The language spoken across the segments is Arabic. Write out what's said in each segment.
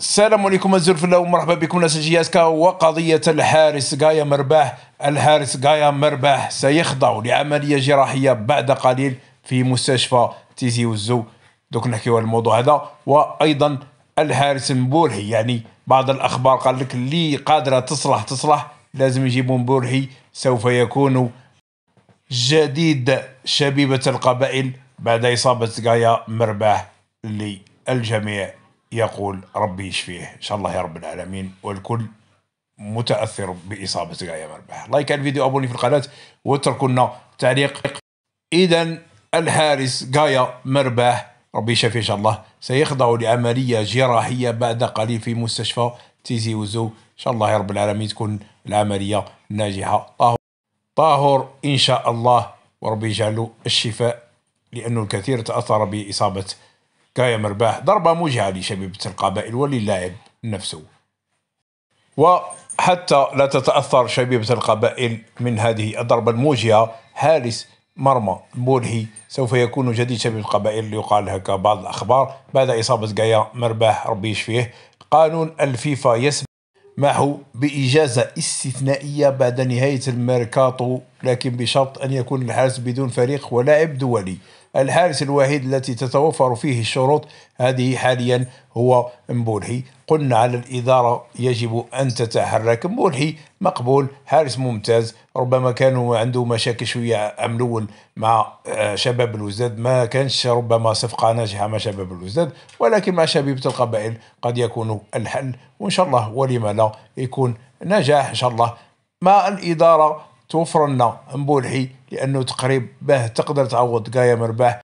السلام عليكم أزر في الله ومرحبا بكم ناس جياسكا وقضية الحارس قايا مرباح الحارس قايا مرباح سيخضع لعملية جراحية بعد قليل في مستشفى تيزي وزو دوك نحكيو على الموضوع هذا وأيضا الحارس مبورحي يعني بعض الأخبار قال لك اللي قادرة تصلح تصلح لازم يجيبوا مبورحي سوف يكون جديد شبيبة القبائل بعد إصابة قايا مرباح للجميع يقول ربي يشفيه ان شاء الله يا رب العالمين والكل متاثر باصابه غايه مربح لايك الفيديو ابوني في القناه واتركوا لنا تعليق اذا الحارس غايا مرباح ربي يشفيه ان شاء الله سيخضع لعمليه جراحيه بعد قليل في مستشفى تيزي وزو ان شاء الله يا رب العالمين تكون العمليه ناجحه طاهر طاهر ان شاء الله وربي يجعله الشفاء لانه الكثير تاثر باصابه كايا مرباح ضربة موجهة لشبيبة القبائل وللاعب نفسه وحتى لا تتأثر شبيبة القبائل من هذه الضربة الموجهة هارس مرمى مولهي سوف يكون جديد شبيبة القبائل يقال هكا بعض الأخبار بعد إصابة كايا مرباح ربي يشفيه قانون الفيفا يسمح معه بإجازة استثنائية بعد نهاية الميركاتو لكن بشرط أن يكون الحارس بدون فريق ولاعب دولي الحارس الوحيد التي تتوفر فيه الشروط هذه حاليا هو مبولحي قلنا على الإدارة يجب أن تتحرك مبولحي مقبول حارس ممتاز ربما كانوا عنده مشاكل شوية عملون مع آه، شباب الوزداد ما كانش ربما صفقة ناجحة مع شباب الوزداد ولكن مع شبيبة القبائل قد يكون الحل وإن شاء الله ولما لا يكون نجاح إن شاء الله مع الإدارة توفر لنا مبولحي لانه تقريب باه تقدر تعوض قايا مرباح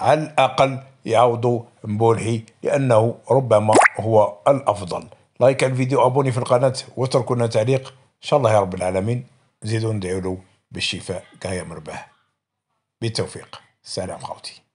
على الاقل يعوضوا مبولحي لانه ربما هو الافضل لايك على الفيديو ابوني في القناه واتركوا لنا تعليق ان شاء الله يا رب العالمين نزيدوا ندعوا له بالشفاء قايا مرباح بالتوفيق سلام خوتي